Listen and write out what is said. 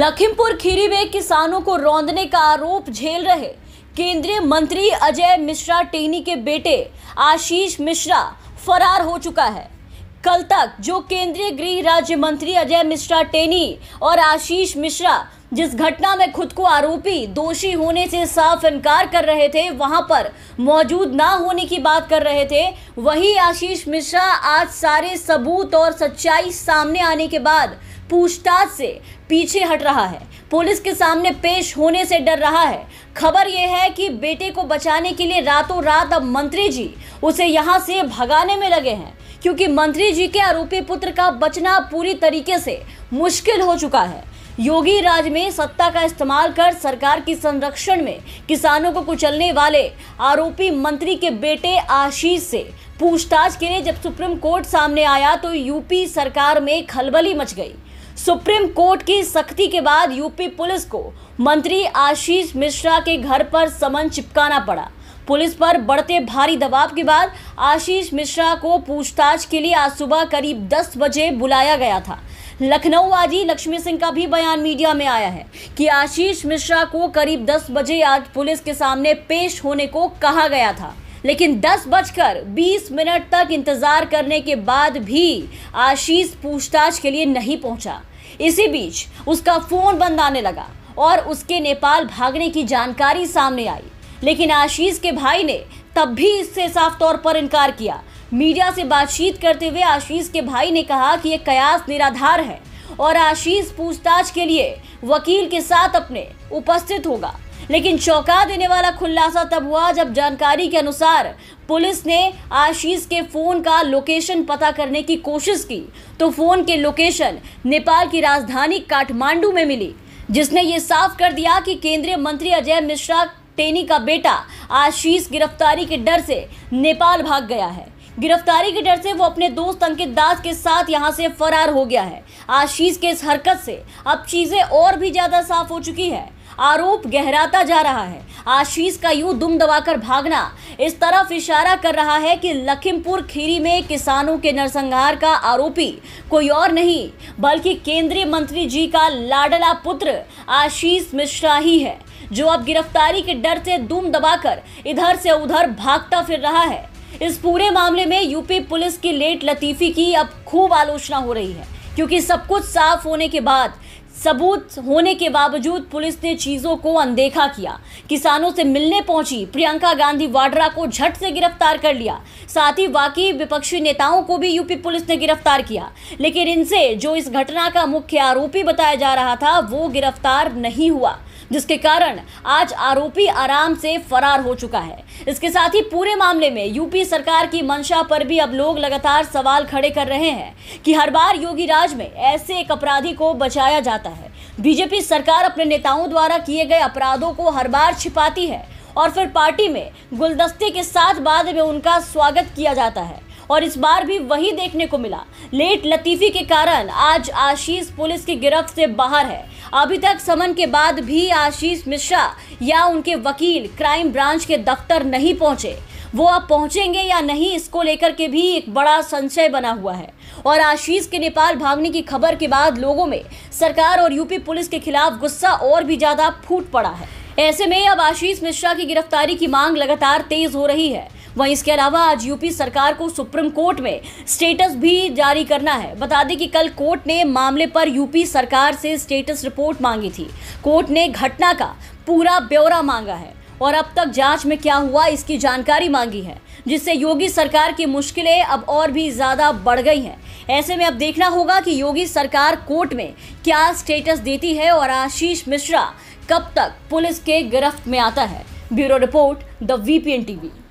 लखीमपुर खीरी में किसानों को रौंदने का आरोप झेल रहे केंद्रीय मंत्री अजय मिश्रा टेनी के बेटे आशीष मिश्रा फरार हो चुका है कल तक जो केंद्रीय गृह राज्य मंत्री अजय मिश्रा टेनी और आशीष मिश्रा जिस घटना में खुद को आरोपी दोषी होने से साफ इनकार कर रहे थे वहां पर मौजूद ना होने की बात कर रहे थे वही आशीष मिश्रा आज सारे सबूत और सच्चाई सामने आने के बाद पूछताछ से पीछे हट रहा है पुलिस के सामने पेश होने से डर रहा है खबर यह है कि बेटे को बचाने के लिए रातों रात अब मंत्री जी उसे यहां से भगाने में लगे हैं क्योंकि मंत्री जी के आरोपी पुत्र का बचना पूरी तरीके से मुश्किल हो चुका है योगी राज में सत्ता का इस्तेमाल कर सरकार की संरक्षण में किसानों को कुचलने वाले आरोपी मंत्री के बेटे आशीष से पूछताछ के लिए जब सुप्रीम कोर्ट सामने आया तो यूपी सरकार में खलबली मच गई सुप्रीम कोर्ट की सख्ती के बाद यूपी पुलिस को मंत्री आशीष मिश्रा के घर पर समन चिपकाना पड़ा पुलिस पर बढ़ते भारी दबाव के बाद आशीष मिश्रा को पूछताछ के लिए आज सुबह करीब 10 बजे बुलाया गया था लखनऊ आजी लक्ष्मी सिंह का भी बयान मीडिया में आया है कि आशीष मिश्रा को करीब 10 बजे आज पुलिस के सामने पेश होने को कहा गया था लेकिन दस बजकर बीस मिनट तक इंतज़ार करने के बाद भी आशीष पूछताछ के लिए नहीं पहुंचा इसी बीच उसका फ़ोन बंद आने लगा और उसके नेपाल भागने की जानकारी सामने आई लेकिन आशीष के भाई ने तब भी इससे साफ तौर पर इनकार किया मीडिया से बातचीत करते हुए आशीष के भाई ने कहा कि यह कयास निराधार है और आशीष पूछताछ के लिए वकील के साथ अपने उपस्थित होगा लेकिन चौंका देने वाला खुलासा तब हुआ जब जानकारी के अनुसार पुलिस ने आशीष के फोन का लोकेशन पता करने की कोशिश की तो फोन के लोकेशन नेपाल की राजधानी काठमांडू में मिली जिसने ये साफ कर दिया कि केंद्रीय मंत्री अजय मिश्रा टेनी का बेटा आशीष गिरफ्तारी के डर से नेपाल भाग गया है गिरफ्तारी के डर से वो अपने दोस्त अंकित दास के साथ यहाँ से फरार हो गया है आशीष के इस हरकत से अब चीजें और भी ज्यादा साफ हो चुकी है आरोप गहराता जा रहा है आशीष का यूं दुम दबाकर भागना इस तरफ इशारा कर रहा है कि लखीमपुर खीरी में किसानों के नरसंहार का आरोपी कोई और नहीं बल्कि केंद्रीय मंत्री जी का लाडला पुत्र आशीष मिश्रा ही है जो अब गिरफ्तारी के डर से दुम दबाकर इधर से उधर भागता फिर रहा है इस पूरे मामले में यूपी पुलिस की लेट लतीफ़ी की अब खूब आलोचना हो रही है क्योंकि सब कुछ साफ होने के बाद सबूत होने के बावजूद पुलिस ने चीज़ों को अनदेखा किया किसानों से मिलने पहुंची प्रियंका गांधी वाड्रा को झट से गिरफ्तार कर लिया साथ ही बाकी विपक्षी नेताओं को भी यूपी पुलिस ने गिरफ्तार किया लेकिन इनसे जो इस घटना का मुख्य आरोपी बताया जा रहा था वो गिरफ्तार नहीं हुआ जिसके कारण आज आरोपी आराम से फरार हो चुका है इसके साथ ही पूरे मामले में यूपी सरकार की मंशा पर भी अब लोग लगातार सवाल खड़े कर रहे हैं कि हर बार योगी राज में ऐसे एक अपराधी को बचाया जाता है बीजेपी सरकार अपने नेताओं द्वारा किए गए अपराधों को हर बार छिपाती है और फिर पार्टी में गुलदस्ते के साथ बाद में उनका स्वागत किया जाता है और इस बार भी वही देखने को मिला लेट लतीफ़ी के कारण आज आशीष पुलिस की गिरफ्त से बाहर है अभी तक समन के बाद भी आशीष मिश्रा या उनके वकील क्राइम ब्रांच के दफ्तर नहीं पहुंचे वो अब पहुंचेंगे या नहीं इसको लेकर के भी एक बड़ा संशय बना हुआ है और आशीष के नेपाल भागने की खबर के बाद लोगों में सरकार और यूपी पुलिस के खिलाफ गुस्सा और भी ज़्यादा फूट पड़ा है ऐसे में अब आशीष मिश्रा की गिरफ्तारी की मांग लगातार तेज हो रही है वहीं इसके अलावा आज यूपी सरकार को सुप्रीम कोर्ट में स्टेटस भी जारी करना है बता दें कि कल कोर्ट ने मामले पर यूपी सरकार से स्टेटस रिपोर्ट मांगी थी कोर्ट ने घटना का पूरा ब्यौरा मांगा है और अब तक जांच में क्या हुआ इसकी जानकारी मांगी है जिससे योगी सरकार की मुश्किलें अब और भी ज़्यादा बढ़ गई हैं ऐसे में अब देखना होगा कि योगी सरकार कोर्ट में क्या स्टेटस देती है और आशीष मिश्रा कब तक पुलिस के गिरफ्त में आता है bureau report the VPN TV